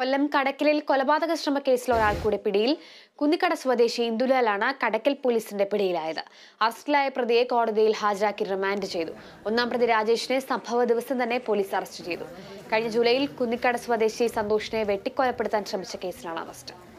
കൊല്ലം കടക്കലിൽ കൊലപാതക ശ്രമ കേസിൽ ഒരാൾ കൂടി പിടിയിൽ കുന്നിക്കട സ്വദേശി ഇന്ദുലാലാണ് കടക്കൽ പോലീസിന്റെ പിടിയിലായത് അറസ്റ്റിലായ പ്രതിയെ കോടതിയിൽ ഹാജരാക്കി റിമാൻഡ് ചെയ്തു ഒന്നാം പ്രതി രാജേഷിനെ സംഭവ ദിവസം തന്നെ പോലീസ് അറസ്റ്റ് ചെയ്തു കഴിഞ്ഞ ജൂലൈയിൽ കുന്നിക്കട സ്വദേശി സന്തോഷിനെ വെട്ടിക്കൊലപ്പെടുത്താൻ ശ്രമിച്ച കേസിലാണ് അറസ്റ്റ്